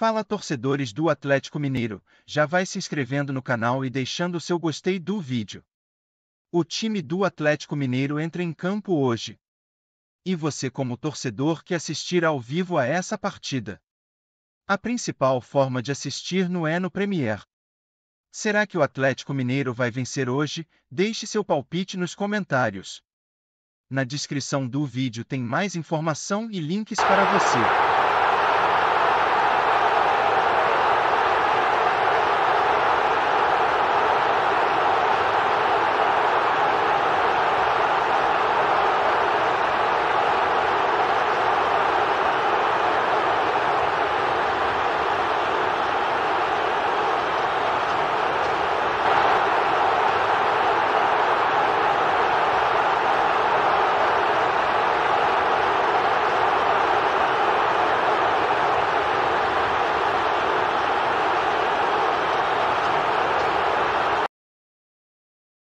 Fala torcedores do Atlético Mineiro, já vai se inscrevendo no canal e deixando seu gostei do vídeo. O time do Atlético Mineiro entra em campo hoje. E você como torcedor que assistir ao vivo a essa partida. A principal forma de assistir não é no Premier. Será que o Atlético Mineiro vai vencer hoje? Deixe seu palpite nos comentários. Na descrição do vídeo tem mais informação e links para você.